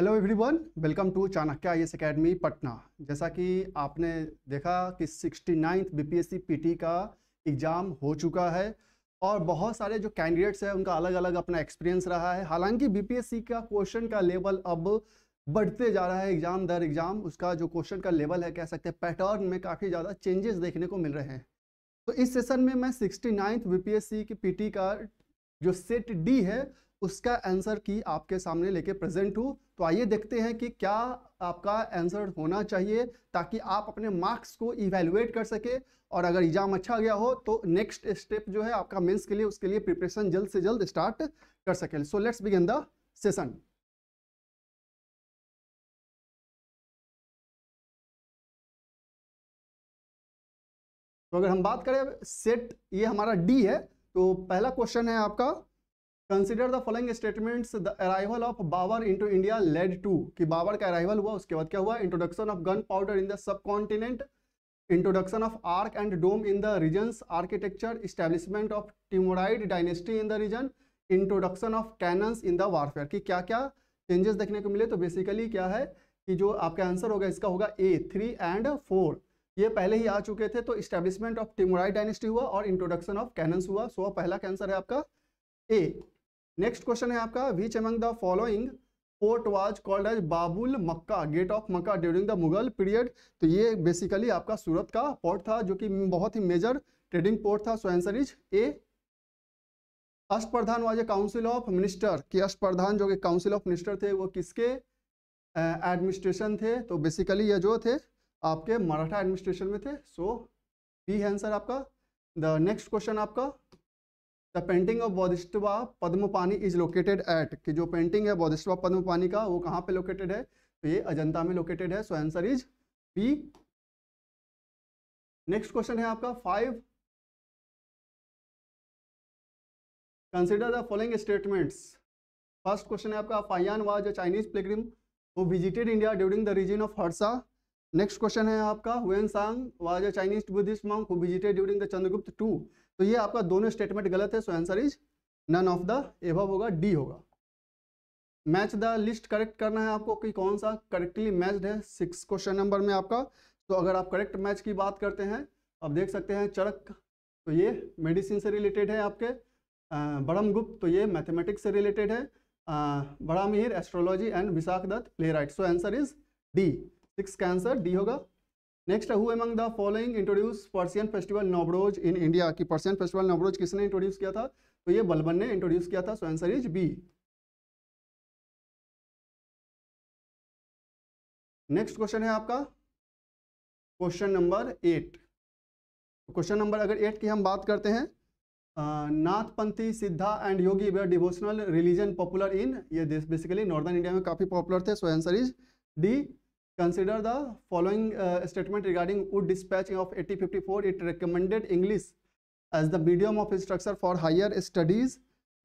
Hello everyone welcome to Chanakya I S academy Patna जैसा कि आपने देखा कि सिक्सटी नाइन्थ बी पीटी का एग्ज़ाम हो चुका है और बहुत सारे जो कैंडिडेट्स हैं उनका अलग अलग अपना एक्सपीरियंस रहा है हालांकि बीपीएससी का क्वेश्चन का लेवल अब बढ़ते जा रहा है एग्ज़ाम दर एग्ज़ाम उसका जो क्वेश्चन का लेवल है कह सकते हैं पैटर्न में काफ़ी ज़्यादा चेंजेस देखने को मिल रहे हैं तो इस सेशन में मैं सिक्सटी नाइन्थ बी की पी का जो सेट डी है उसका आंसर की आपके सामने लेके प्रेजेंट हूँ तो आइए देखते हैं कि क्या आपका आंसर होना चाहिए ताकि आप अपने मार्क्स को इवेलुएट कर सके और अगर एग्जाम अच्छा गया हो तो नेक्स्ट स्टेप जो है आपका मेंस के लिए उसके लिए प्रिपरेशन जल्द से जल्द स्टार्ट कर सके so let's begin the session तो अगर हम बात करें सेट ये हमारा डी है तो पहला क्वेश्चन है आपका consider the following statements the arrival of Babar into India led to कि बाबर का अराइवल हुआ उसके बाद क्या हुआ introduction of gunpowder in the subcontinent introduction of arch and dome in the regions architecture establishment of Timurid dynasty in the region introduction of cannons in the warfare कि क्या क्या changes देखने को मिले तो basically क्या है कि जो आपका आंसर होगा इसका होगा ए थ्री एंड फोर ये पहले ही आ चुके थे तो इस्टेब्लिशमेंट ऑफ टिमोराइड डायनेस्टी हुआ और इंट्रोडक्शन ऑफ कैनन्स हुआ सो पहला आंसर है आपका ए नेक्स्ट क्वेश्चन है आपका which among the following fort was called as Babul Makka gate of Makka during the Mughal period तो ये बेसिकली आपका सूरत का पोर्ट था जो कि बहुत ही मेजर ट्रेडिंग पोर्ट था so answer is A Ashtapradhan was a council of minister कि अष्टप्रधान जो कि काउंसिल ऑफ मिनिस्टर थे वो किसके एडमिनिस्ट्रेशन थे तो बेसिकली ये जो थे आपके मराठा एडमिनिस्ट्रेशन में थे सो बी है आंसर आपका द नेक्स्ट क्वेश्चन आपका the painting of Bodhisattva Padmapani is located at कि जो पेंटिंग है बौद्धिष्टवा पद्मपानी का वो कहाँ पे लोकेटेड है तो ये अजंता में लोकेटेड है so answer is B next question है आपका five consider the following statements first question है आपका Fahien was a Chinese pilgrim who visited India during the reign of Harsha next question है आपका Hiuen Tsang was a Chinese Buddhist monk who visited during the Chandragupta two तो ये आपका दोनों statement गलत है so answer is none of the above होगा D होगा मैच द लिस्ट करेक्ट करना है आपको कि कौन सा करेक्टली मैच्ड है सिक्स क्वेश्चन नंबर में आपका तो अगर आप करेक्ट मैच की बात करते हैं आप देख सकते हैं चरक तो ये मेडिसिन से रिलेटेड है आपके बड़म गुप्त तो ये मैथमेटिक्स से रिलेटेड है Varahamihira astrology and Vishakhadatta playwright so answer is D six का आंसर डी होगा next who among the following introduce Persian festival Navroz in India की पर्सियन फेस्टिवल नवरोज किसने इंट्रोड्यूस किया था तो ये बलबन ने इंट्रोड्यूस किया था so answer is B next question है आपका question number eight question number अगर एट की हम बात करते हैं Nathpanthi Siddha and Yogi were devotional religion popular in ये बेसिकली नॉर्दर्न इंडिया में काफ़ी पॉपुलर थे so answer is D Consider the following uh, statement regarding wood dispatch of 1854. It recommended English as the medium of instruction for higher studies.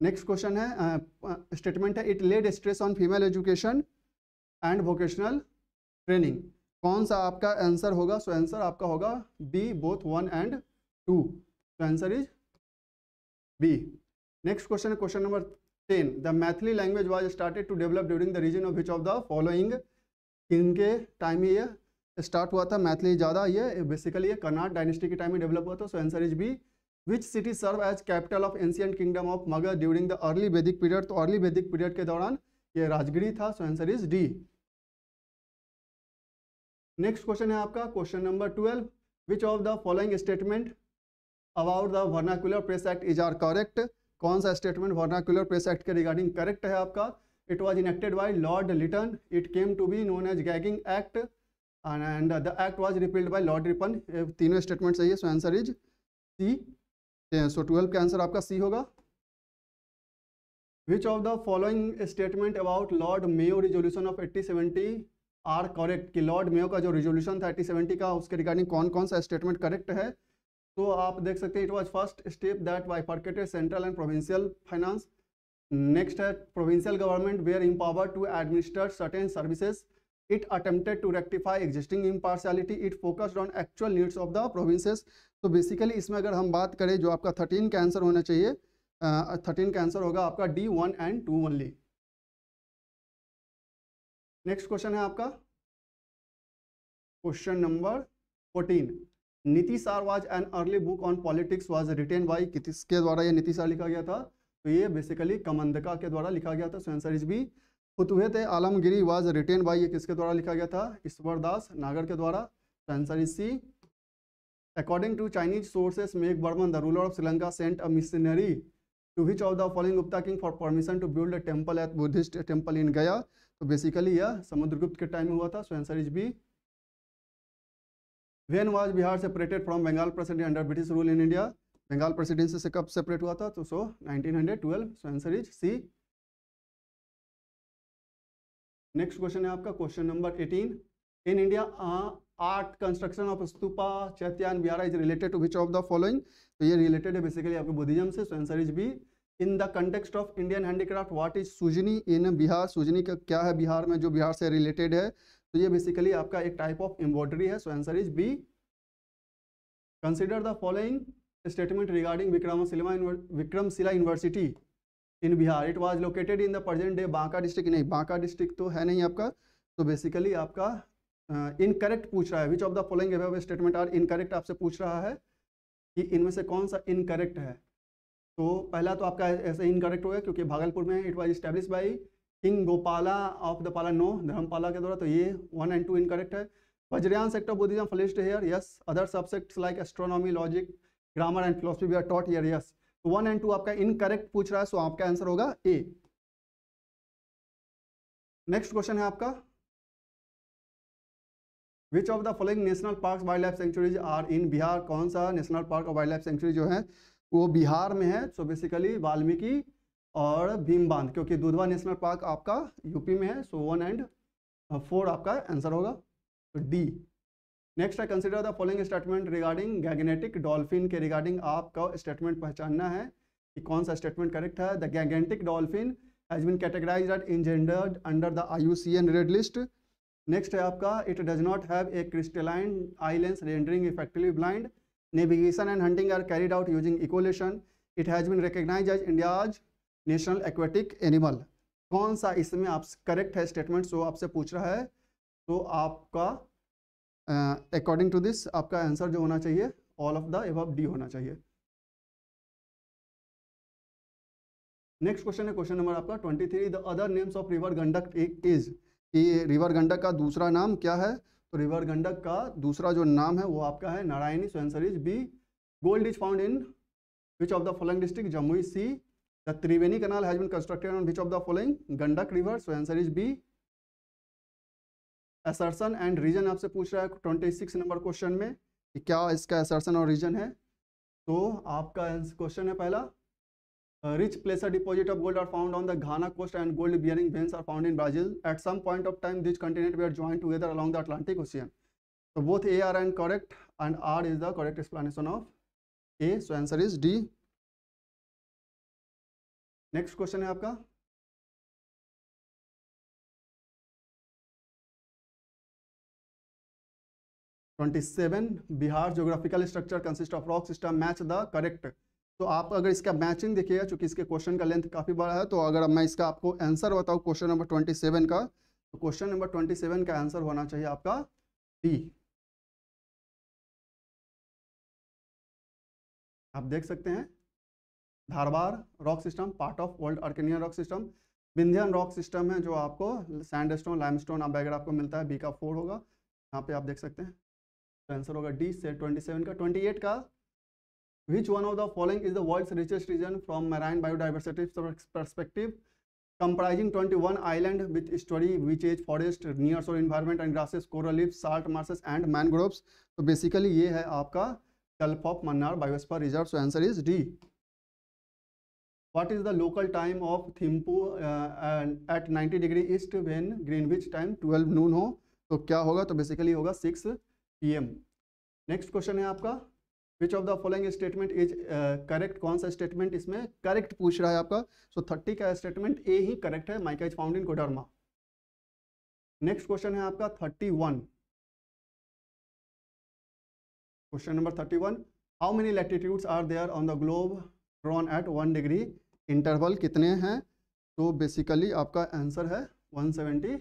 Next question है statement uh, uh, है it led stress on female education and vocational training कौन सा आपका answer होगा सो so answer आपका होगा B both one and two so answer is B next question है question number ten the Maithili language was started to develop during the reign of which of the following इनके time में ये start हुआ था मैथिली ज़्यादा ये बेसिकली ये Karnat dynasty के टाइम में डेवलप हुआ था so answer is B which city serve as capital of ancient kingdom of Magadha during the early Vedic period तो अर्ली वैदिक पीरियड के दौरान ये राजगिरी था so answer is D next question है आपका question number twelve which of the following statement about the vernacular press act is are correct कौन सा statement vernacular press act के रिगार्डिंग करेक्ट है आपका It was enacted by Lord Lytton. It came to be known as Gagging Act and, and the act was repealed by Lord Ripon. तीनों statement सही है so answer is C so twelve का answer आपका C होगा which of the following statement about lord mayo resolution of 8070 are correct कि Lord Mayo का जो resolution था 8070 का उसके रिगार्डिंग कौन कौन सा स्टेटमेंट करेक्ट है तो आप देख सकते हैं it was first step that bifurcated central and provincial finance next है provincial government were empower to administer certain services it attempted to rectify existing impartiality it focused on actual needs of the provinces तो basically इसमें अगर हम बात करें जो आपका thirteen का आंसर होना चाहिए थर्टीन का आंसर होगा आपका D one and two only next question है आपका question number fourteen Nitisara was an early book on politics was written by किसके द्वारा यह नीति सार लिखा गया था तो ये बेसिकली कमंदका के द्वारा लिखा गया था so answer is B Futuhat Alamgiri was written by ये किसके द्वारा लिखा गया था ईश्वरदास नागर के द्वारा so answer is C according to Chinese sources Meghavarman the ruler of Sri Lanka sent a missionary to which of the following Gupta king for permission to build a temple at Buddhist temple in Gaya तो basically यह समुद्रगुप्त के time में हुआ था so answer is B when was Bihar separated from Bengal president under British rule in India Bengal presidency से कब separate हुआ था तो so 1912 so answer is C next question है आपका question number 18 in India art construction of stupa chaitya vihara is related to which of the following तो ये रिलेटेड है बेसिकली आपके बुद्धिज्म से so answer is B in the context of Indian handicraft what is Sujni in Bihar Sujni का क्या है बिहार में जो बिहार से रिलेटेड है तो ये बेसिकली आपका एक टाइप ऑफ एम्ब्रॉयडरी है so answer is B consider the following statement regarding Vikramsila, Vikramsila University in Bihar. It was located in the present day Banka district. नहीं बांका district तो है नहीं आपका तो बेसिकली आपका इनकरेक्ट uh, पूछ रहा है which of the following statement are incorrect आपसे पूछ रहा है कि इनमें से कौन सा इनकरेक्ट है तो पहला तो आपका ऐसे इनकरेक्ट होगा क्योंकि भागलपुर में it was establish by king Gopala of the Pala no Dharmapala के द्वारा तो ये वन एंड टू इनकरेक्ट है Vajrayana sector Buddhism flourished here yes other subjects like astronomy logic grammar and philosophy were taught here yes यस तो वन एंड टू आपका incorrect पूछ रहा है सो आपका आंसर होगा ए नेक्स्ट क्वेश्चन है आपका which of the following national park wildlife sanctuaries are in Bihar कौन सा नेशनल पार्क और वाइल्ड लाइफ सेंचुरी जो है वो बिहार में है सो बेसिकली वाल्मीकि और भीम बांध क्योंकि दुधवा नेशनल पार्क आपका यूपी में है सो वन एंड फोर आपका आंसर होगा D so next I consider the following statement regarding Gangetic dolphin के रिगार्डिंग आपका स्टेटमेंट पहचानना है कि कौन सा स्टेटमेंट करेक्ट है the Gangetic dolphin has been categorize at endangered under the I red list next है आपका it does not have a crystalline eye lens rendering effectively blind navigation and hunting are carried out using echolocation it has been recognize as India's national aquatic animal कौन सा इसमें आप correct है statement so आपसे पूछ रहा है तो आपका अकॉर्डिंग टू दिस आपका आंसर जो होना चाहिए all of the above D होना चाहिए नेक्स्ट क्वेश्चन है क्वेश्चन नंबर आपका twenty three the other names of river Gandak एक इज कि रिवर गंडक का दूसरा नाम क्या है तो रिवर गंडक का दूसरा जो नाम है वो आपका है Narayani so answer is B gold is found in which of the following district Jamui C the Triveni canal has been constructed on which of the following Gandak river so answer is B assertion and reason आपसे पूछ रहा है twenty six number question में कि क्या इसका assertion और reason है तो आपका क्वेश्चन है पहला rich placer deposit of gold are found on the Ghana coast and gold bearing veins are found in Brazil at some point of time this continent we are join together along the Atlantic ocean तो both A R and correct and R is the correct explanation of A so answer is D next question है आपका 27 Bihar geographical structure consist of rock system match the correct तो आप अगर इसका matching देखिएगा चूंकि इसके क्वेश्चन का लेंथ काफ़ी बड़ा है तो अगर मैं इसका आपको आंसर बताऊँ क्वेश्चन नंबर 27 का तो क्वेश्चन नंबर 27 का आंसर होना चाहिए आपका डी आप देख सकते हैं Dharwar rock system part of world Archaean rock system Vindhyan rock system है जो आपको सैंडस्टोन स्टोन वगैरह आपको मिलता है बी का फोर होगा यहाँ पे आप देख सकते हैं आंसर तो होगा डी से 27 का 28 का which one of the following is the world's richest region from marine biodiversity perspective comprising 21 island with story which as forest near sole environment and grasses coral reef salt marshes and mangroves तो basically ये है आपका gulf of Mannar biosphere reserve so answer is D what is the local time of Thimphu at at 90 degree east when greenwich time 12 noon हो तो क्या होगा तो basically होगा सिक्स पीएम नेक्स्ट क्वेश्चन है आपका which of the following statement is correct कौन सा स्टेटमेंट इसमें करेक्ट पूछ रहा है आपका सो so, थर्टी का स्टेटमेंट ए ही करेक्ट है mica is found in Koderma next question है आपका thirty one question number thirty one how many latitudes are there on the globe drawn at one degree interval कितने हैं तो basically आपका answer है one seventy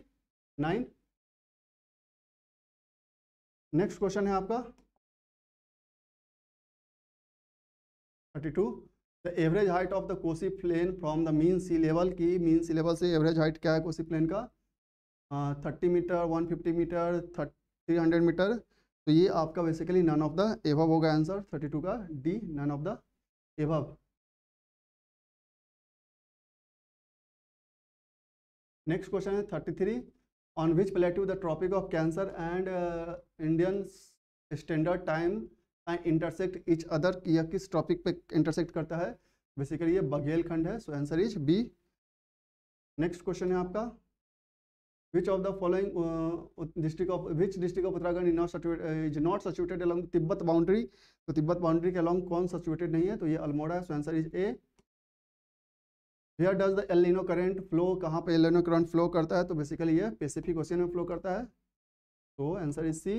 nine next question है आपका thirty two the average height of the Kosi plain from the mean sea level की mean sea level से average height क्या है कोसी प्लेन का thirty metre one fifty metre three hundred metre तो ये आपका basically none of the above होगा answer thirty two का D none of the above next question है thirty three on which plateau the Tropic of Cancer and uh, Indian Standard Time intersect intersect each other kis tropic pe intersect karta hai basically ye baghel khand hai so answer is b next question hai aapka which of the following uh, district of which district of Uttarakhand is not situated uh, is not situated along Tibet boundary to so, Tibet boundary ke along kaun situated nahi hai to ये अल्मोड़ा है so answer is A where does the El Nino current flow कहाँ पे एलिनो current flow करता है तो basically ये Pacific ocean में flow करता है तो answer is C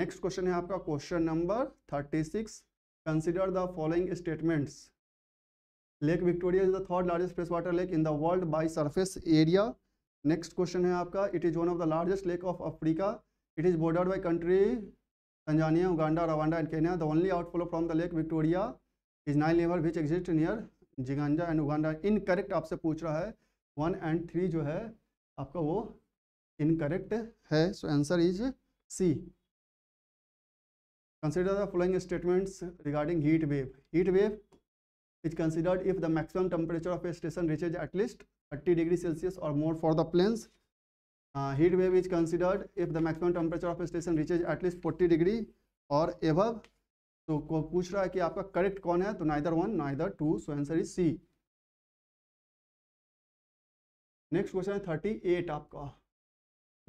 next question है आपका question number thirty six consider the following statements lake Victoria is the third largest fresh water lake in the world by surface area next question है आपका it is one of the largest lake of Africa it is bordered by country Tanzania Uganda Rwanda and Kenya the only outflow from the lake Victoria is Nile river which exist near जिगंजा and Uganda incorrect आपसे पूछ रहा है one and three जो है आपका वो incorrect है so answer is C consider the following statements regarding heat wave heat wave is considered if the maximum temperature of a station reaches at least thirty degree Celsius और more for the plains heat wave is considered if the maximum temperature of a station reaches at least forty degree और above तो पूछ रहा है कि आपका correct कौन है तो neither one neither two so answer is C next question है थर्टी एट आपका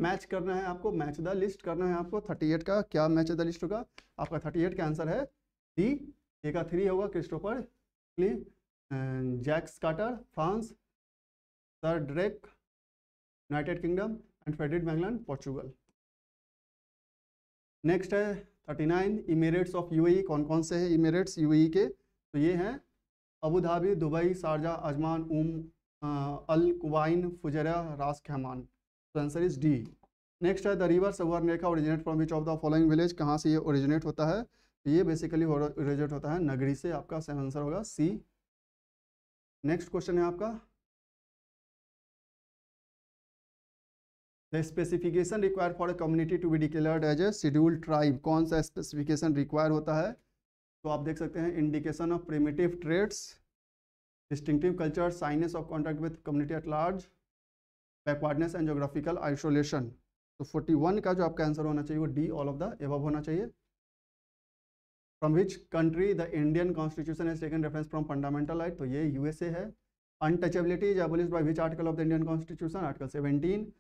मैच करना है आपको मैच द लिस्ट करना है आपको थर्टी एट का क्या मैच द लिस्ट होगा आपका थर्टी एट का आंसर है डी ए का थ्री होगा Christopher Jacques Cartier France Sir Drake United Kingdom and Ferdinand Magellan Portugal next है thirty nine emirates of UAE कौन कौन से हैं इमेरेट्स यूएई के तो ये हैं Abu Dhabi Dubai Sharjah Ajman Umm Al Quwain Fujairah Ras Khaimah तो आंसर इज डी नेक्स्ट है the river Subarnarekha originate from which of the following village कहाँ से ये ओरिजिनेट होता है तो ये बेसिकली ओरिजिनेट होता है नगरी से आपका आंसर होगा सी नेक्स्ट क्वेश्चन है आपका The specification required for a community to be declared as a scheduled tribe. कौन सा specification require होता है तो आप देख सकते हैं indication of primitive traits, distinctive culture, signs of contact with community at large, backwardness and geographical isolation. तो 41 का जो आपका आंसर होना चाहिए वो D all of the above होना चाहिए from which country the Indian constitution is taken reference from fundamental right तो ये यूएसए है untouchability is abolished by which article of the Indian Constitution? Article 17.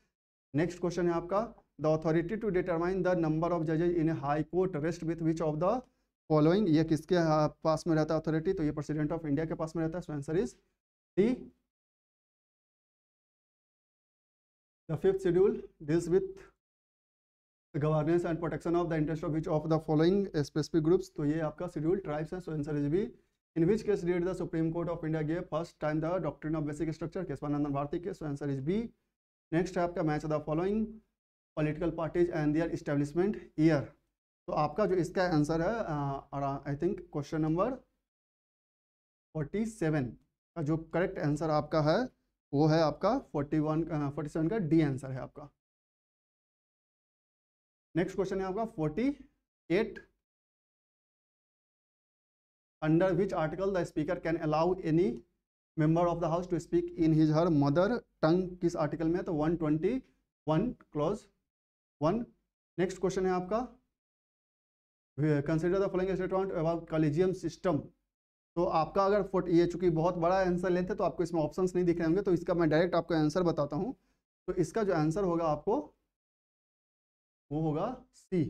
Next question है आपका the authority to determine the number of जजेज in high court rest with which of the following ये किसके हाँ, पास में रहता है अथॉरिटी तो ये प्रेसिडेंट ऑफ इंडिया के पास में रहता है is D the fifth schedule deals with governance and protection of the interest of which of the following specific groups तो ये आपका शेड्यूल ट्राइब्स है so answer is B in which case did the Supreme Court of India gave first time the doctrine of basic structure Kesavananda Bharati के so answer is B next है आपका match the following political parties and their establishment year तो आपका जो इसका answer है I think question number forty seven का जो करेक्ट आंसर आपका है वो है आपका फोर्टी वन फोर्टी सेवन का डी आंसर है आपका नेक्स्ट क्वेश्चन है आपका forty eight under which article the speaker can allow any member of the house to speak in his her mother tongue किस आर्टिकल में है तो one twenty one clause one next question है आपका consider the following statement about collegium system तो आपका अगर फोट ये चूंकि बहुत बड़ा आंसर लेते हैं तो आपको इसमें ऑप्शंस नहीं दिख रहे होंगे तो इसका मैं डायरेक्ट आपको आंसर बताता हूँ तो इसका जो आंसर होगा आपको वो होगा सी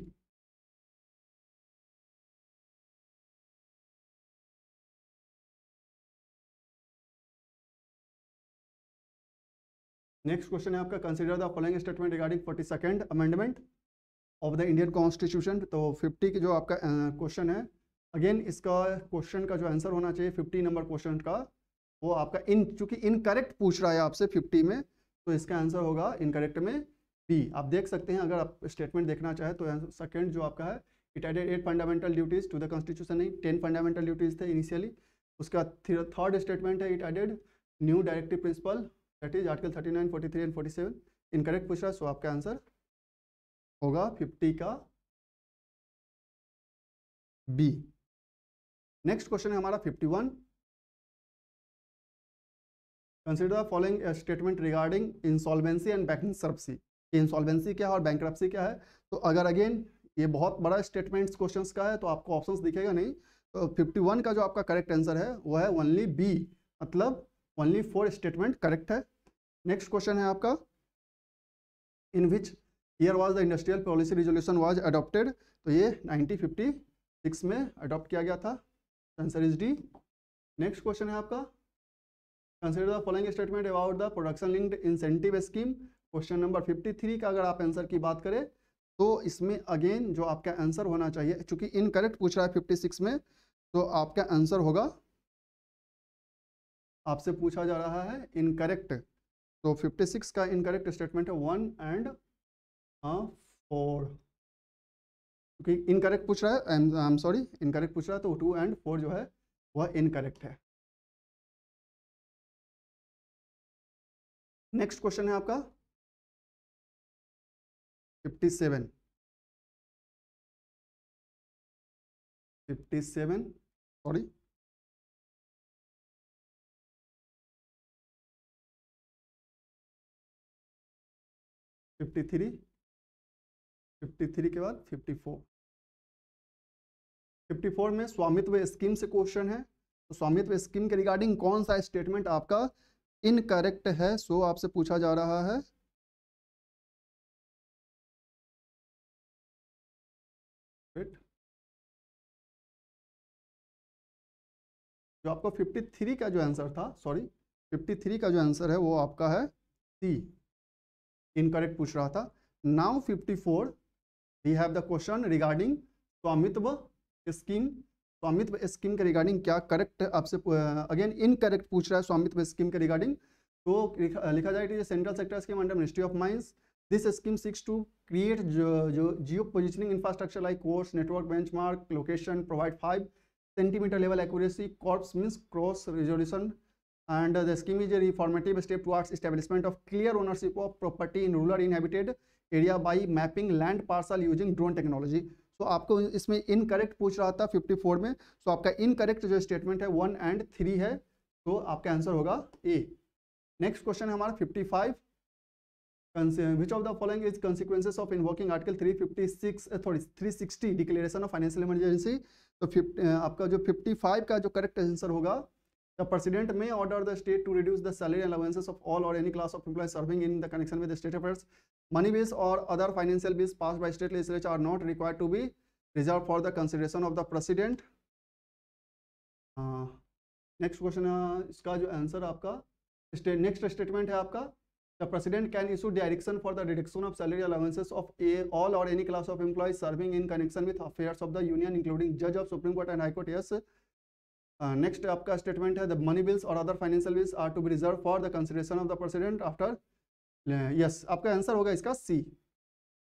नेक्स्ट क्वेश्चन है आपका consider the following statement regarding forty second amendment of the Indian constitution तो फिफ्टी की जो आपका क्वेश्चन है अगेन इसका क्वेश्चन का जो आंसर होना चाहिए फिफ्टी नंबर क्वेश्चन का वो आपका इन चूंकि इनकरेक्ट पूछ रहा है आपसे फिफ्टी में तो इसका आंसर होगा इनकरेक्ट में बी आप देख सकते हैं अगर आप स्टेटमेंट देखना चाहें तो सेकेंड जो आपका है it added eight fundamental duties to the constitution नहीं टेन फंडामेंटल ड्यूटीज़ थे इनिशियली उसका थर्ड स्टेटमेंट है it added new directive principle that is article thirty nine forty three and forty seven incorrect पूछ रहा है सो आपका आंसर होगा fifty का बी नेक्स्ट क्वेश्चन है हमारा fifty one consider following statement regarding insolvency and bankruptcy insolvency क्या है और बैंक क्या है तो अगर अगेन ये बहुत बड़ा स्टेटमेंट क्वेश्चन का है तो आपको ऑप्शन दिखेगा नहीं तो फिफ्टी वन का जो आपका करेक्ट आंसर है वो है ओनली बी मतलब ओनली फोर स्टेटमेंट करेक्ट है नेक्स्ट क्वेश्चन है आपका in which year was the industrial policy resolution was adopted तो ये 1956 में अडॉप्ट किया गया था answer is D next question है आपका consider the following statement about the production linked incentive scheme question number 53 का अगर आप आंसर की बात करें तो इसमें अगेन जो आपका आंसर होना चाहिए चूंकि इनकरेक्ट पूछ रहा है 56 में तो आपका आंसर होगा आपसे पूछा जा रहा है इनकरेक्ट तो 56 का इनकरेक्ट स्टेटमेंट है वन एंड फोर क्योंकि इनकरेक्ट पूछ रहा है आई एम सॉरी इनकरेक्ट पूछ रहा है तो टू एंड फोर जो है वह इनकरेक्ट है नेक्स्ट क्वेश्चन है आपका 57 57 sorry fifty three fifty three के बाद फिफ्टी फोर फिफ्टी फोर में स्वामित्व स्कीम से क्वेश्चन है तो स्वामित्व स्कीम के रिगार्डिंग कौन सा स्टेटमेंट आपका इनकरेक्ट है सो आपसे पूछा जा रहा है जो आपका 53 का जो आंसर था सॉरी 53 का जो आंसर है वो आपका है सी इनकरेक्ट पूछ रहा था now 54 we have the question regarding Svamitva scheme Svamitva scheme के रिगार्डिंग क्या करेक्ट आपसे अगेन इनकरेक्ट पूछ रहा है स्वामित्व स्कीम के रिगार्डिंग तो लिखा जाए कि central sector scheme under ministry of mines this scheme seeks to create जो geo positioning infrastructure like CORS network benchmark location provide five centimetre level accuracy CORS means cross resolution and the scheme is a reformative step towards establishment of clear ownership of property in rural inhabited area by mapping land parcel using drone technology so so, आपको इसमें incorrect पूछ रहा था 54 में so so, आपका incorrect जो statement है one and three है तो आपका आंसर होगा ए नेक्स्ट क्वेश्चन है हमारा 55 which of the following is consequences of invoking article 356 sorry 360 declaration of financial emergency तो 50, आपका जो 55 का जो करेक्ट आंसर होगा The president may order the state to reduce the salary allowances of all or any class of employees serving in the connection with the state affairs. Money bills or other financial bills passed by state legislature are not required to be reserved for the consideration of the president. Next question इसका जो answer आपका next statement है आपका The president can issue direction for the reduction of salary allowances of a, all or any class of employees serving in connection with affairs of the union, including judge of Supreme Court and High Court. Yes, next uh, आपका statement है the money bills और other financial bills are to be reserve for the consideration of the president after yes आपका answer होगा इसका सी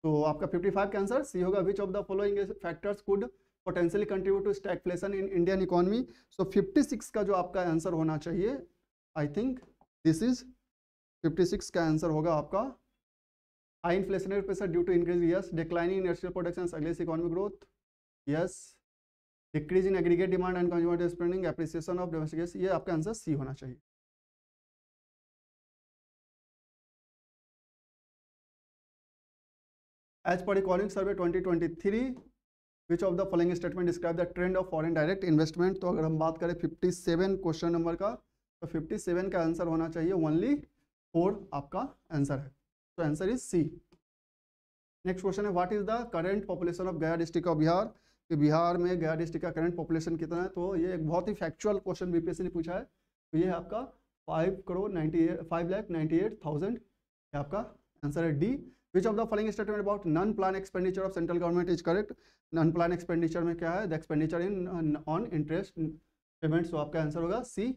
तो आपका 55 five का answer C होगा which of the following factors could potentially contribute to stagflation in Indian economy so 56 का जो आपका आंसर होना चाहिए आई थिंक दिस इज 56 का आंसर होगा आपका high inflationary pressure due to increase yes declining industrial production अगले economic growth yes decrease in aggregate demand and consumer spending appreciation of domestic gas ये आपका आंसर सी होना चाहिए as per economic survey 2023 which of the following statement describe the trend of foreign direct investment तो अगर हम बात करें 57 question number का तो 57 का आंसर होना चाहिए ओनली फोर आपका आंसर है तो answer is C next question है what is the current population of Gaya district of Bihar कि बिहार में गया डिस्ट्रिक्ट का करंट पॉपुलेशन कितना है तो ये एक बहुत ही फैक्चुअल क्वेश्चन बीपीएससी ने पूछा है तो ये आपका five crore ninety eight five lakh ninety eight thousand ये आपका आंसर है D which of the following statement about non plan expenditure of central government is correct non plan expenditure में क्या है the expenditure in on interest payment तो आपका answer होगा C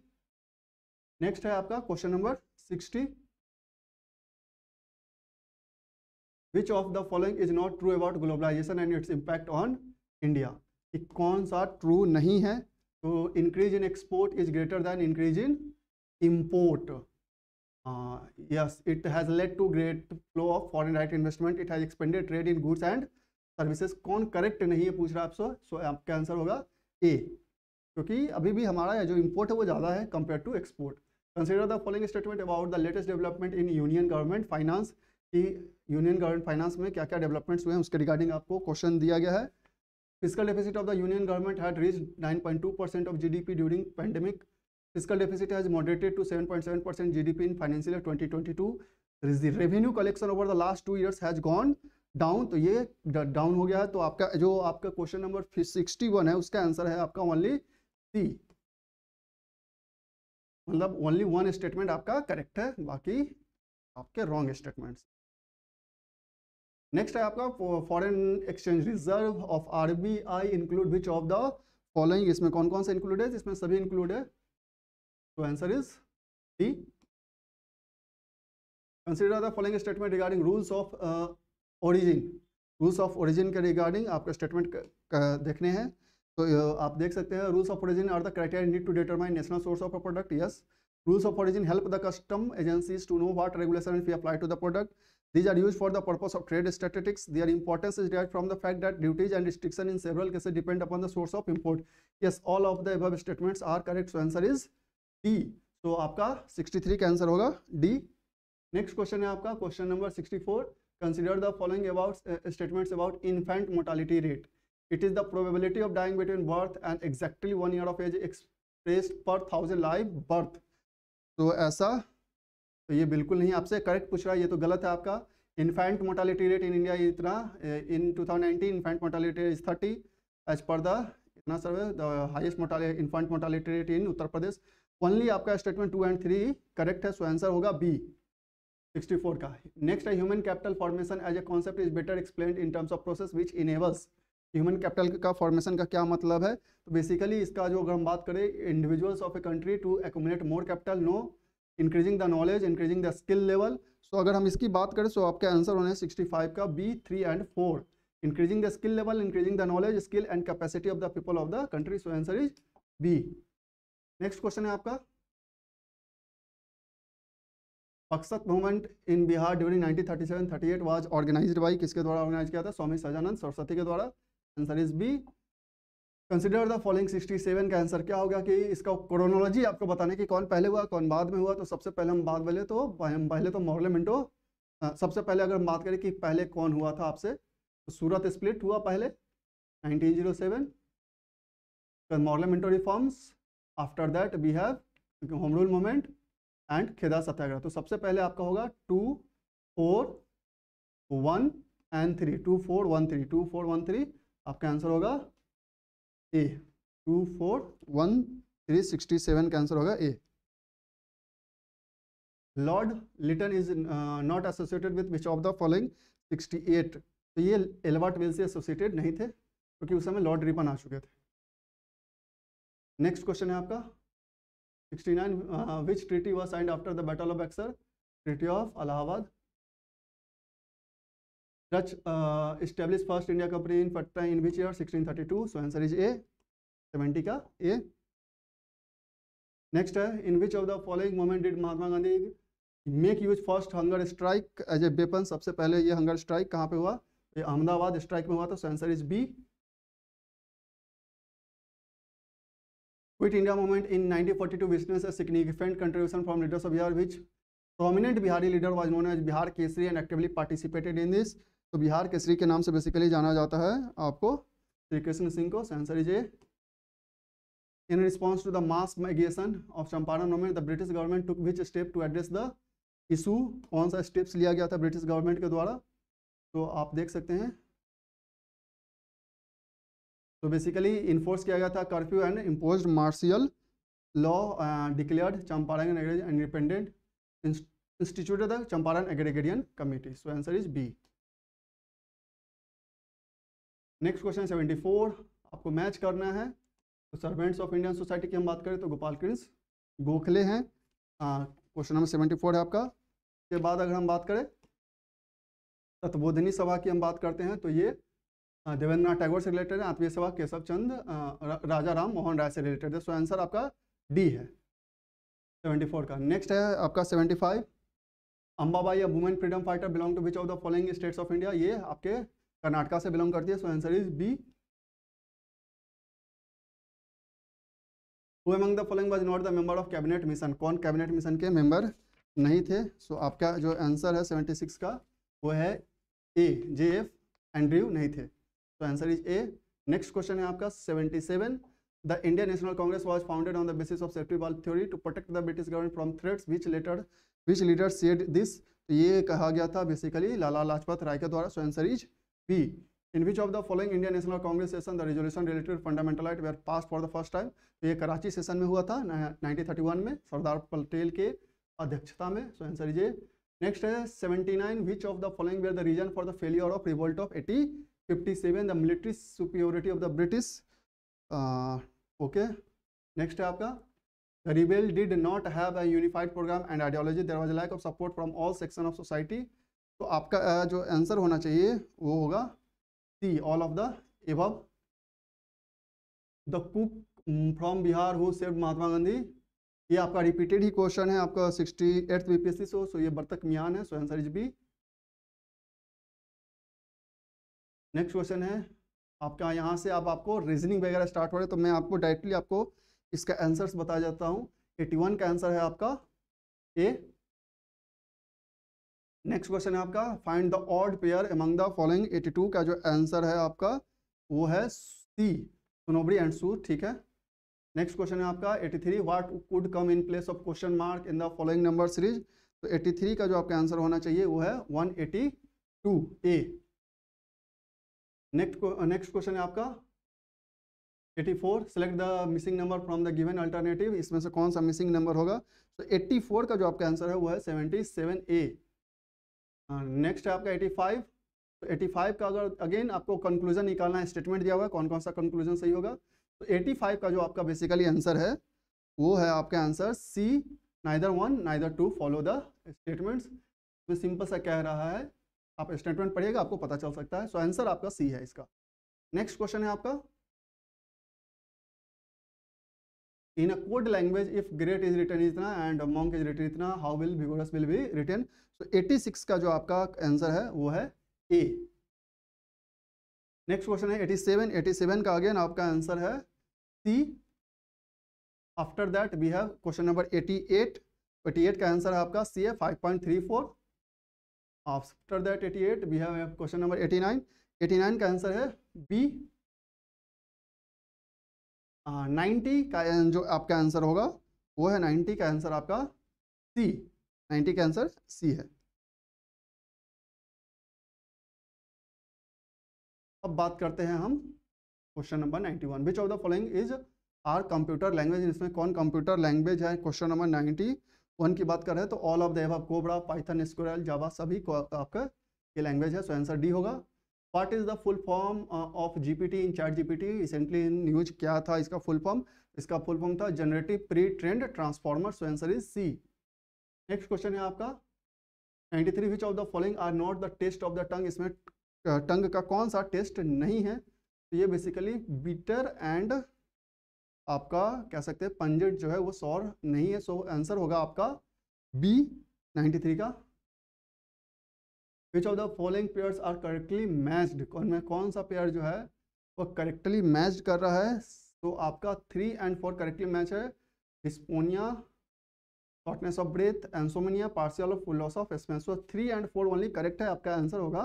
next है आपका question number sixty which of the following is not true about globalisation and its impact on India कि कौन सा ट्रू नहीं है तो increase in export is greater than increase in import yes it has led to great flow of foreign direct investment it has expanded trade in goods and services कौन correct नहीं है पूछ रहा है आपसे सो आपका आंसर होगा ए क्योंकि अभी भी हमारा जो इम्पोर्ट है वो ज़्यादा है compare to export consider the following statement about the latest development in union government finance कि यूनियन गवर्नमेंट फाइनेंस में क्या क्या डेवलपमेंट्स हुए हैं उसके रिगार्डिंग आपको क्वेश्चन दिया गया है physical deficit of the union government had reached 9.2 percent of GDP during pandemic physical deficit has moderated to 7.7 percent GDP in financial twenty twenty two revenue collection over the last two years has gone down तो ये down हो गया है तो आपका जो आपका question number sixty है उसका आंसर है आपका ओनली सी मतलब ओनली वन स्टेटमेंट आपका करेक्ट है बाकी आपके रॉन्ग स्टेटमेंट्स नेक्स्ट है आपका foreign exchange reserve of RBI include which of the following इसमें कौन कौन सा इंक्लूड है इसमें सभी इंक्लूड है तो answer is D consider the following statement regarding rules of origin rules of origin के रिगार्डिंग आपका स्टेटमेंट देखने हैं तो आप देख सकते हैं rules of origin are the criteria need to determine national source of a product yes rules of origin help the custom agencies to know what regulation fee apply to the product These are used for the purpose of trade statistics. Their importance is derived from the fact that duties and restrictions in several cases depend upon the source of import. Yes, all of the above statements are correct. So answer is D. So आपका 63 का answer होगा D. Next question है आपका question number 64. Consider the following about uh, statements about infant mortality rate. It is the probability of dying between birth and exactly one year of age expressed per thousand live birth. So ऐसा तो ये बिल्कुल नहीं आपसे correct पूछ रहा है ये तो गलत है आपका infant mortality rate in India इतना in 2019 infant mortality rate is thirty as per the इतना survey the highest mortality infant mortality rate in Uttar Pradesh only आपका statement two and three correct है सो आंसर होगा बी 64 का next है human capital formation as a concept is better explain in terms of process which enables human capital का formation का क्या मतलब है तो बेसिकली इसका जो अगर हम बात करें individuals of a country to accommodate more capital no increasing the knowledge increasing the skill level so अगर हम इसकी बात करें सो so आपका आंसर होना है सिक्सटी फाइव का B three and four increasing the skill level increasing the knowledge skill and capacity of the people of the country so answer is B next question है आपका पक्षत movement in Bihar during 1937-38 was organised by किसके द्वारा organise किया था स्वामी सजानंद सरस्वती के द्वारा answer is B consider the following 67 का आंसर क्या होगा कि इसका क्रोनोलॉजी आपको बताने की कौन पहले हुआ कौन बाद में हुआ तो सबसे पहले हम बात बोले तो पहले तो मोहल्ले मिंटो हाँ, सबसे पहले अगर हम बात करें कि पहले कौन हुआ था आपसे तो सूरत स्प्लिट हुआ पहले 1907 Morley Minto reforms after that we have home rule moment and Kheda Satyagraha तो सबसे पहले आपका होगा two four one and three two four one three two four one three आपका आंसर होगा A two four one three sixty seven का answer होगा A Lord Lytton is not associated with which of the following sixty eight तो ये Albert well से associated नहीं थे क्योंकि तो उस समय लॉर्ड रिपन आ चुके थे नेक्स्ट क्वेश्चन है आपका 69 nine which treaty was signed after the battle of Buxar treaty of Allahabad Dutch establish first India company in Patna in which year 1632 so answer is A 70 का ए नेक्स्ट है in which of the following moment did Mahatma Gandhi make use first hunger strike as a weapon सबसे पहले ये hunger strike कहाँ पे हुआ ये Ahmedabad strike में हुआ था so answer is B quit India movement in 1942 business a significant contribution from leaders of Bihar which prominent Bihari leader was known as Bihar Kesari and actively participated in this तो बिहार केसरी के नाम से बेसिकली जाना जाता है आपको श्री कृष्ण सिंह को so answer is A In response to the mass migration of Champaran the British government government which step to address the issue कौन सा स्टेप्स लिया गया था ब्रिटिश गवर्नमेंट के द्वारा तो आप देख सकते हैं तो बेसिकली इन्फोर्स किया गया था curfew and impose martial law declared Champaran and independent institute the Champaran agrarian committee so answer is B next question 74 आपको मैच करना है तो सर्वेंट्स ऑफ इंडियन सोसाइटी की हम बात करें तो गोपाल कृष्ण गोखले हैं क्वेश्चन नंबर 74 है आपका उसके बाद अगर हम बात करें तत्वोधनी सभा की हम बात करते हैं तो ये हाँ, देवेंद्र टैगोर से रिलेटेड है आत्मीय सभा केशव चंद हाँ, राजा राम मोहन राय से रिलेटेड है सो आंसर आपका डी है 74 का नेक्स्ट है आपका 75 अंबाबाई या women freedom fighter belong to which of the following states of India ये आपके कर्नाटका से बिलोंग करती है so answer is B who among the following was not the member of cabinet mission कौन कैबिनेट मिशन के मेंबर नहीं थे सो so, आपका जो आंसर है 76 का वो है ए जे एफ एंड्रयू नहीं थे so answer is A next question है आपका 77 the Indian National Congress was founded on the basis of safety valve theory to protect the British government from threats which later which leader said this ये कहा गया था basically लाला लाजपत राय के द्वारा so answer is B in which of the following Indian National Congress session the resolution related fundamental right were pass for the first time तो ये Karachi session में हुआ था नाइनटीन में सरदार पटेल के अध्यक्षता में so answer is A next है seventy nine which of the following were the reason for the failure of revolt of eighty fifty seven the military superiority of the British okay next है आपका the rebel did not have a unified programme and ideology there was lack of support from all section of society तो आपका जो answer होना चाहिए वो होगा C all of the एव the cook from Bihar who save Mahatma Gandhi ये आपका रिपीटेड ही क्वेश्चन है आपका sixty eighth B P so so ये बर्तक मियान है so answer is B next question है आपका यहाँ से आप आपको रीजनिंग वगैरह स्टार्ट हो रहे तो मैं आपको डायरेक्टली आपको इसका आंसर्स बता जाता हूँ एटी वन का आंसर है आपका ए नेक्स्ट क्वेश्चन है आपका find the odd pair among the following 82 का जो आंसर है आपका वो है सी सुनोबरी एंड सूर ठीक है नेक्स्ट क्वेश्चन है आपका 83 three what could come in place of question mark in the following number series तो 83 का जो आपका आंसर होना चाहिए वो है 182 ए नेक्स्ट नेक्स्ट क्वेश्चन है आपका 84 four select the missing number from the given alternative इसमें से कौन सा मिसिंग नंबर होगा तो 84 का जो आपका आंसर है वो है 77 ए नेक्स्ट uh, है आपका 85 तो 85 का अगर अगेन आपको कंक्लूजन निकालना है स्टेटमेंट दिया हुआ है कौन कौन सा कंक्लूजन सही होगा तो 85 का जो आपका बेसिकली आंसर है वो है आपका answer C neither one neither two follow the statements में सिंपल सा कह रहा है आप स्टेटमेंट पढ़िएगा आपको पता चल सकता है सो so, आंसर आपका सी है इसका नेक्स्ट क्वेश्चन है आपका in a code language if great is written इतना and monk is written इतना how will vigorous will be written so 86 का जो आपका आंसर है वो है ए नेक्स्ट क्वेश्चन है 87 87 का अगेन आपका आंसर है C after that we have question number 88 88 का आंसर है आपका सी है 5.34 after that 88 we have question number 89 89 का आंसर है बी नाइन्टी का जो आपका आंसर होगा वो है नाइन्टी का आंसर आपका सी नाइन्टी का आंसर सी है अब बात करते हैं हम question number ninety one which of the following is are computer language इसमें कौन कंप्यूटर लैंग्वेज है क्वेश्चन नंबर नाइन्टी वन की बात करें तो all of the above COBOL Python square Java सभी आपका ये लैंग्वेज है सो आंसर डी होगा what is the full form of GPT in ChatGPT recently in news क्या था इसका फुल फॉर्म इसका फुल फॉर्म था generative pre trend transformer so answer is C next question है आपका 93 three which of the following are not the test of the tongue इसमें tongue uh, का कौन सा टेस्ट नहीं है तो ये बेसिकली बीटर एंड आपका कह सकते हैं पंजट जो है वो सौर नहीं है सो so आंसर होगा आपका बी 93 का which of the following pairs are correctly matched कौन में कौन सा पेयर जो है वो करेक्टली मैच्ड कर रहा है तो आपका three and four correctly match है dyspnoea shortness of breath insomnia partial of full loss of expense so three and four only correct है आपका आंसर होगा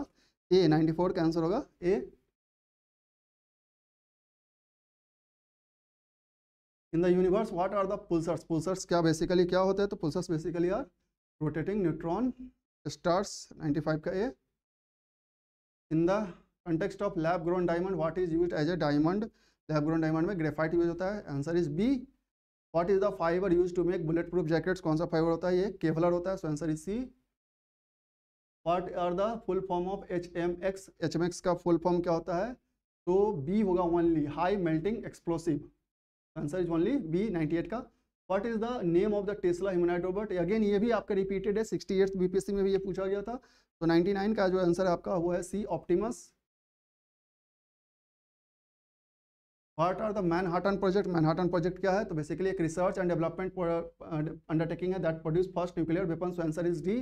ए नाइन्टी फोर का आंसर होगा A in the universe what are the pulsars pulsars क्या basically क्या होते हैं तो pulsars basically are rotating neutron stars 95 का A in the context of lab grown diamond what is use as a diamond lab grown diamond में graphite use होता है answer is B what is the fibre use to make bullet proof jackets कौन सा fibre होता है ये Kevlar होता है so answer is C what are the full form of H M X H M X का full form क्या होता है तो बी होगा only high melting explosive answer is only B 98 का what is the name of the Tesla humanoid robot again ये भी आपका रिपीटेड है सिक्सटी एट बीपीएससी में भी ये पूछा गया था तो नाइनटी नाइन का जो आंसर आपका वो है C Optimus what are the Manhattan project Manhattan project क्या है तो बेसिकली एक रिसर्च एंड डेवलपमेंट अंडरटेकिंग है that produce first nuclear weapon so answer is D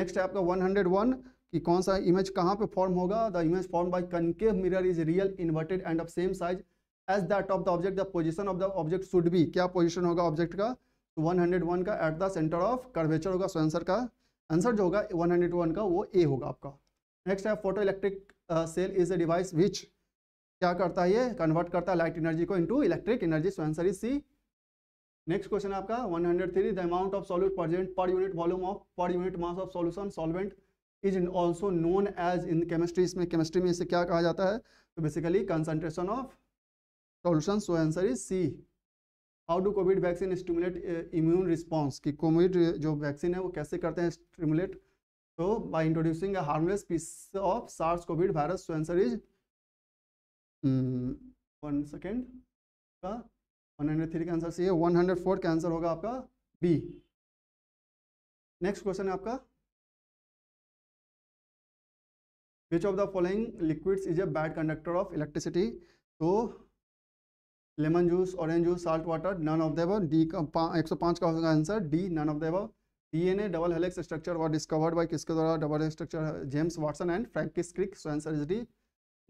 next है आपका वन हंड्रेड वन कि कौन सा इमेज कहाँ पे फॉर्म होगा the image form by concave mirror is real inverted and of same size as that of the object the position of the object should भी क्या पोजिशन होगा ऑब्जेक्ट का तो 101 का at the centre of curvature होगा so answer का answer जो होगा 101 का वो ए होगा आपका नेक्स्ट है photo electric cell is a device which क्या करता है ये कन्वर्ट करता है लाइट एनर्जी को into electric energy so answer is C next question आपका 103 the amount of solute present per unit volume of per unit mass of solution solvent is also known as in chemistry इसमें chemistry में इसे क्या कहा जाता है तो basically concentration of solution so answer is see how do covid vaccine stimulate immune response कि covid uh, जो वैक्सीन है वो कैसे करते हैं स्टिमुलेट तो by introducing a harmless piece of SARS covid virus so answer is one second का one hundred three का आंसर सी है वन हंड्रेड फोर का आंसर होगा आपका बी नेक्स्ट क्वेश्चन है आपका which of the following liquids is a bad conductor of electricity तो lemon juice orange juice salt water none of the above D का एक सौ पाँच का होगा answer D none of the above DNA double helix structure what discovered by किसके द्वारा double structure James Watson and Francis Crick so answer is D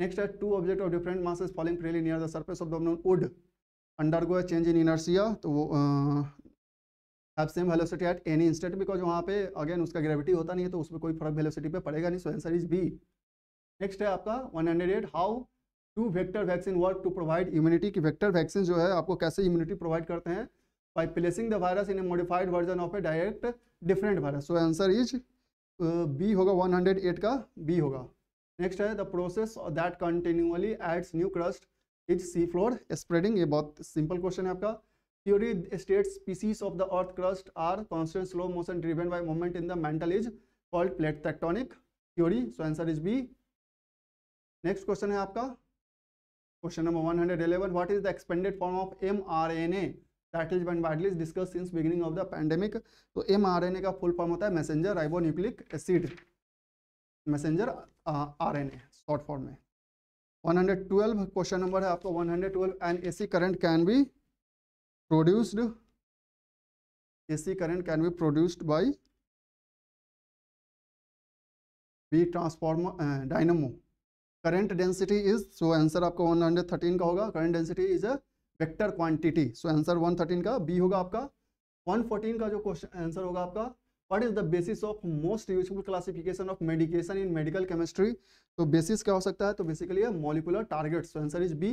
next है two object of different masses falling freely near the surface of the known would undergo है change in inertia तो वो have same velocity at any instant because वहाँ पे again उसका gravity होता नहीं है तो उसमें कोई फर्क वेलोसिटी पे पड़ेगा नहीं so answer is B next है आपका one hundred eight how do vector vaccine work to provide immunity की वेक्टर वैक्सीन जो है आपको कैसे इम्यूनिटी प्रोवाइड करते हैं by placing the virus in a modified version of a direct different virus so answer is B होगा 108 का B होगा नेक्स्ट है the process that continuously adds new crust is sea floor spreading ये बहुत simple question है आपका theory state species of the earth crust are constant slow motion driven by moment in the mantle is called plate tectonic theory so answer is B next question है आपका Question number 111. What is the expanded form of mRNA that is been widely discussed since beginning of the pandemic? तो mRNA का full form होता है messenger ribonucleic acid. Messenger RNA short form में. 112 question number है आपका 112 and AC current can be produced AC current can be produced by B transformer dynamo current density is so answer आपका 113 का होगा current density is a vector quantity so answer 113 का B होगा आपका 114 का जो क्वेश्चन आंसर होगा आपका what is the basis of most useful classification of medication in medical chemistry तो बेसिस क्या हो सकता है तो बेसिकली है molecular target so answer is B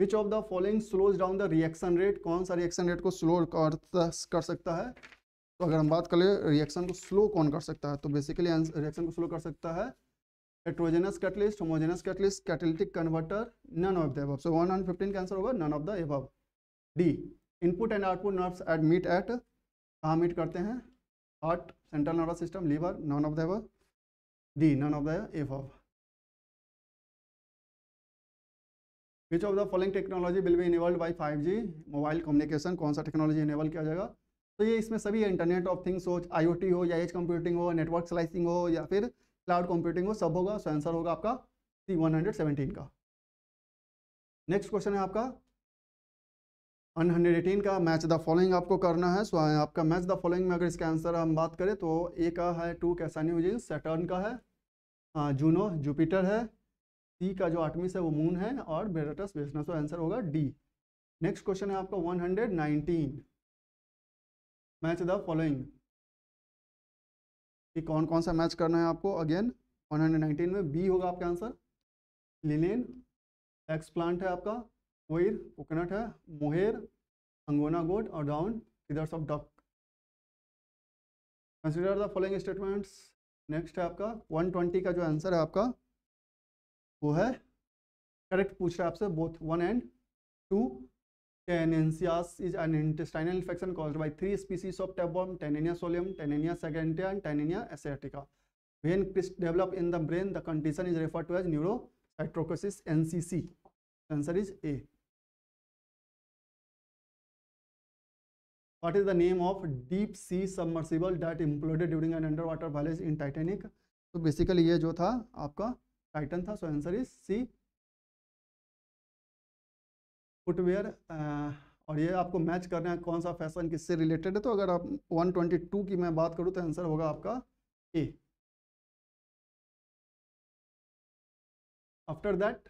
which of the following slows down the reaction rate कौन सा रिएक्शन रेट को स्लो कर, सकता है तो अगर हम बात करें रिएक्शन को स्लो कौन कर सकता है तो बेसिकली रिएक्शन को स्लो कर सकता है heterogeneous catalyst, homogeneous catalyst, catalytic converter, none of the above. So 1 and 15 cancer over none of the above. D. Input and output nerves at at कहाँ मीट करते हैं heart central nervous system liver none of the above D none of the above which of the following technology will be enabled by 5G mobile communication कौन सा technology enable किया जाएगा तो ये इसमें सभी इंटरनेट ऑफ थिंग्स हो IOT हो या एज कंप्यूटिंग हो नेटवर्क स्लाइसिंग हो या फिर क्लाउड कंप्यूटिंग हो सब होगा सो आंसर होगा आपका सी वन हंड्रेड सेवनटीन का नेक्स्ट क्वेश्चन है आपका वन हंड्रेड एटीन का मैच द फॉलोइंग आपको करना है सो so, आपका मैच द फॉलोइंग में अगर इसका आंसर हम बात करें तो ए का है टू कैसानी सेटर्न का है जूनो हाँ, जुपिटर है सी का जो आर्टमिस है वो मून है और बेरेटस बेसना तो आंसर होगा डी नेक्स्ट क्वेश्चन है आपका 119 मैच द फॉलोइंग कि कौन कौन सा मैच करना है आपको अगेन 119 में बी होगा आपका आंसर लिनेन एक्स प्लांट है आपका कोयर कोकोनट है मोहेर अंगोना गोड और डाउन किदर्स ऑफ डक consider the following statements next है आपका 120 का जो आंसर है आपका वो है करेक्ट पूछ रहा है आपसे both one and two Tenensis is an intestinal infection caused by three species of tapeworm, Tanenia solium, Tanenia sacrantia, and Tanenia asiatica. When cysts develop in the brain, the condition is referred to as neurocytosis NCC. Answer is A. What is the name of deep sea submersible that imploded during an underwater voyage in Titanic? तो so basically ये जो था आपका Titan था so answer is C footwear और ये आपको match करना है कौन सा फैशन किससे रिलेटेड है तो अगर आप 122 की मैं बात करूँ तो आंसर होगा आपका A after that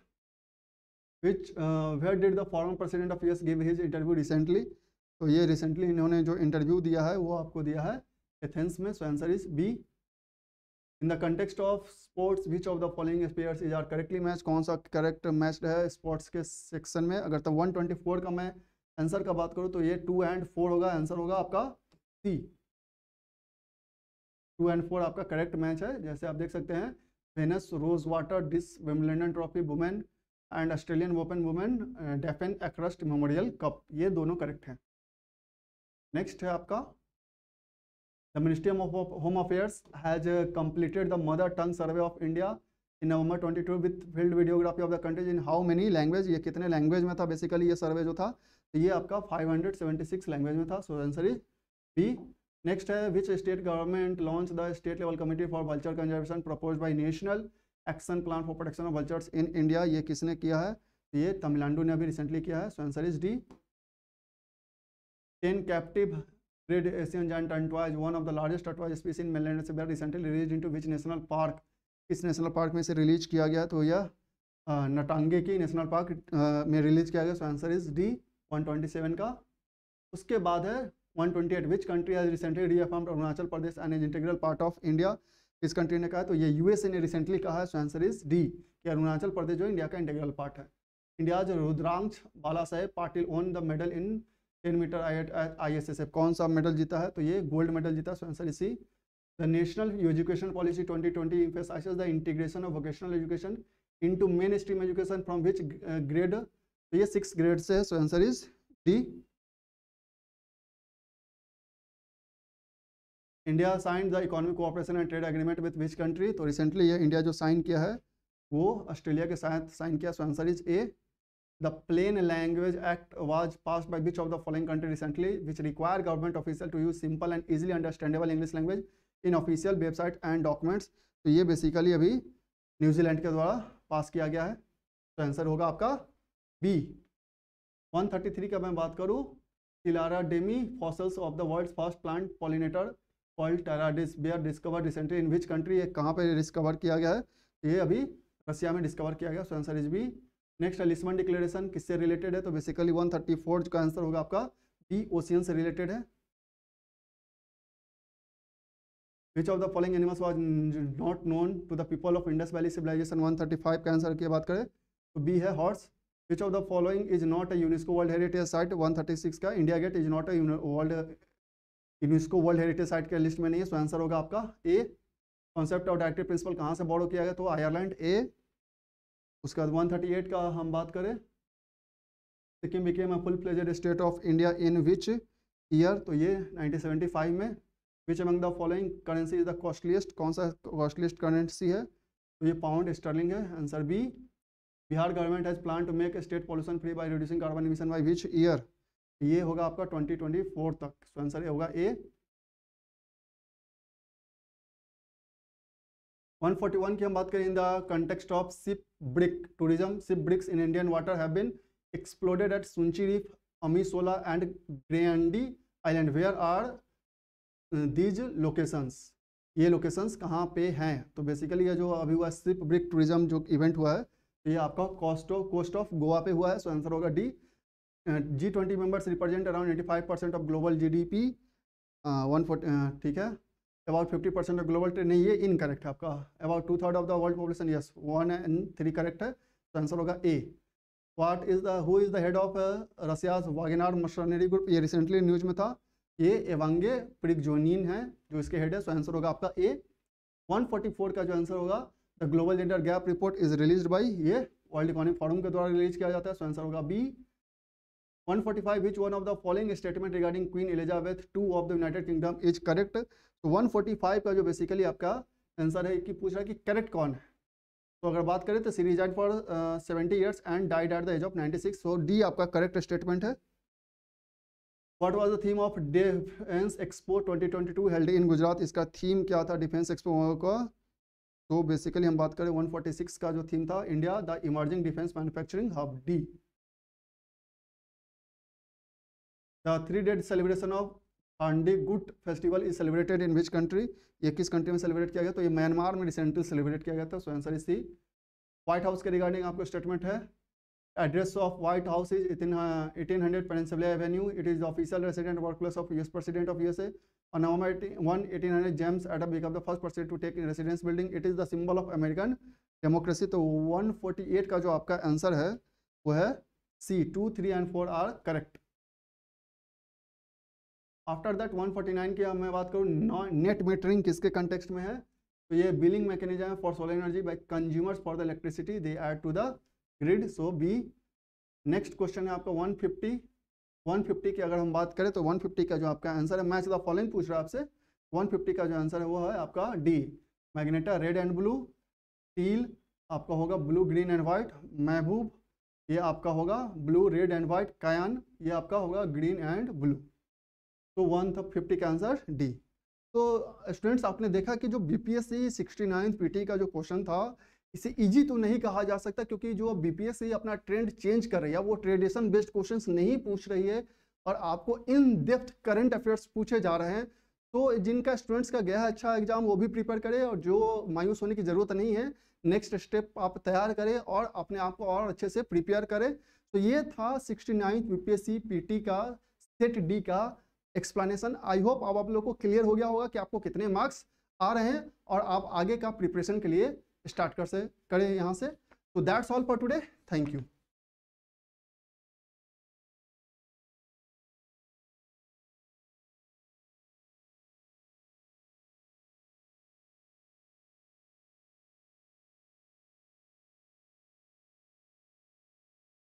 which where did the the president of US give his interview recently तो ये रिसेंटली इन्होंने जो इंटरव्यू दिया है वो आपको दिया है एथेंस में so answer is B in the context of sports which of the following players is are correctly match कौन सा करेक्ट मैच है स्पोर्ट्स के सेक्शन में अगर तब वन ट्वेंटी फोर का मैं आंसर का बात करूँ तो ये टू एंड फोर होगा आंसर होगा आपका सी टू एंड फोर आपका करेक्ट मैच है जैसे आप देख सकते हैं Venus rose water dish Wimbledon trophy women and Australian open women Daphne Akhurst memorial cup ये दोनों करेक्ट हैं नेक्स्ट है आपका the ministry of home affairs has completed the mother tongue survey of India in November 22 with field videography of the countries in how many language ये कितने language में था basically ये सर्वे जो था तो ये आपका 576 लैंग्वेज में था so answer is B next है which state government launch the state level committee for vulture conservation propose by national action plan for protection of vultures in India ये किसने किया है तो ये तमिलनाडु ने अभी रिसेंटली किया है so answer is D ten captive Red Asian giant tortoise, one of the largest tortoise species in mainland Siberia, recently released into which national park? किस नेशनल पार्क में से रिलीज किया गया तो यह नटांगे की नेशनल पार्क में रिलीज किया गया सो आंसर इज डी 127 का उसके बाद है 128 which country has recently reaffirmed Arunachal Pradesh and is integral part of India किस कंट्री ने कहा तो ये यूएसए ने रिसेंटली कहा है सो आंसर इज डी कि अरुणाचल प्रदेश जो इंडिया का इंटीग्रल पार्ट है इंडिया जो Rudransh Bala Saheb Patil won the medal in ten metre I S S F कौन सा मेडल जीता है तो ये गोल्ड मेडल जीता so answer is C the national education policy twenty twenty the integration of vocational education into mainstream education from which grade तो ये six grade से है so answer is D India sign the economic cooperation and trade agreement with which country तो recently ये India जो sign किया है वो ऑस्ट्रेलिया के साथ साइन किया so answer is A the plain language act was passed by which of the following country recently which require government official to use simple and easily understandable english language in official website and documents तो ये basically अभी New Zealand के द्वारा पास किया गया है तो answer होगा आपका बी 133 का मैं बात करूँ Tilara demi fossils of the world's first plant pollinator called Tiradis were discovered recently in which country ये कहाँ पे डिस्कवर किया गया है ये अभी रसिया में डिस्कवर किया गया so answer is B next एलिसमन डिक्लेरेशन किससे रिलेटेड है तो बेसिकली 134 का आंसर होगा आपका बी ओशियन से रिलेटेड है which of the following animals was not known to the people of Indus valley civilisation 135 का आंसर की बात करें तो बी है horse which of the following is not a UNESCO world heritage site 136 का India gate is not a world UNESCO world heritage site के list में नहीं है सो तो आंसर होगा आपका A concept of directive principle कहाँ से बॉरो किया गया तो आयरलैंड ए उसके बाद एट का हम बात करें Sikkim became a full pleasure state of India in which year तो ये 1975 में which among the following currency is the costliest कौन सा कॉस्टलीस्ट करेंसी है तो ये पाउंड स्टर्लिंग है answer B Bihar government has plan to make state pollution free by reducing carbon emission by which year ये होगा आपका 2024 तक सो आंसर ये होगा ए 141 की हम बात करें in the context of SIP brick tourism shipwrecks in Indian water have been exploded एट Sunchi Reef, Amisola, and Grandi Island. Where are uh, these locations? ये लोकेशंस कहाँ पे हैं तो बेसिकली ये जो अभी हुआ सिप ब्रिक टूरिज्म जो इवेंट हुआ है तो ये आपका cost of coast of Goa पे हुआ है सो आंसर होगा D G twenty members represent around eighty five percent of global GDP one forty ठीक है about fifty percent of global trade नहीं ये इनकरेक्ट है आपका about two third of the world population yes one and three correct है तो answer होगा A what is the who is the head of Russia's Wagner mercenary group ये recently news में था ये एवंगे प्रिगजोनिन है जो इसके हेड है सो आंसर होगा आपका ए 144 का जो आंसर होगा the global gender gap report is release by ये वर्ल्ड इकोनॉमिक फोरम के द्वारा रिलीज किया जाता है सो आंसर होगा B 145 which one of the following statement regarding queen elizabeth II of the united kingdom is correct तो 145 का जो बेसिकली आपका आंसर है कि पूछ रहा है कि करेक्ट कौन है तो अगर बात करें तो she reigned for seventy years and died at the age of 96 so D आपका करेक्ट स्टेटमेंट है what was the theme of defence expo 2022 held in Gujarat इसका थीम क्या था डिफेंस एक्सपो का तो बेसिकली हम बात करें 146 का जो थीम था India the emerging defence manufacturing hub D the three day celebration of हांडी ghost festival is celebrated in which country ये किस कंट्री में सेलिब्रेट किया गया तो ये म्यांमार में रिसेंटली सेलिब्रेट किया गया था so answer is C White House के रिगार्डिंग आपका स्टेटमेंट है address of White House is eighteen hundred Pennsylvania avenue it is official resident work place of US president of USA on November eighteen James James Adam became the first person to take in residence building it is the symbol of American democracy तो एट का जो आपका answer है वो है C two three and four are correct after that 149 की मैं बात करूँ नेट मीटरिंग किसके कंटेक्सट में है तो ये billing mechanism for solar energy by consumers for the electricity they add to the grid so B next question है आपका 150 150 की अगर हम बात करें तो 150 का जो आपका आंसर है मैच द फॉलोइंग पूछ रहा है आपसे 150 का जो आंसर है वो है आपका D magenta red and blue teal आपका होगा ब्लू ग्रीन एंड वाइट महबूब ये आपका होगा ब्लू रेड एंड वाइट कायन ये आपका होगा ग्रीन एंड ब्लू तो वन था तो फिफ्टी का आंसर डी तो स्टूडेंट्स आपने देखा कि जो B P S C sixty nine P T का जो क्वेश्चन था इसे इजी तो नहीं कहा जा सकता क्योंकि जो अब बी पी एस सी अपना ट्रेंड चेंज कर रही है वो ट्रेडिशन बेस्ड क्वेश्चंस नहीं पूछ रही है और आपको इन डेप्थ करंट अफेयर्स पूछे जा रहे हैं तो जिनका स्टूडेंट्स का गया अच्छा एग्जाम वो भी प्रिपेयर करें और जो मायूस होने की ज़रूरत नहीं है नेक्स्ट स्टेप आप तैयार करें और अपने आप को और अच्छे से प्रिपेयर करें तो ये था सिक्सटी नाइन्थ यू पी का सेट डी का एक्सप्लेनेशन आई होप अब आप लोग को क्लियर हो गया होगा कि आपको कितने मार्क्स आ रहे हैं और आप आगे का प्रिपरेशन के लिए स्टार्ट कर से करें यहाँ से तो that's all for today thank you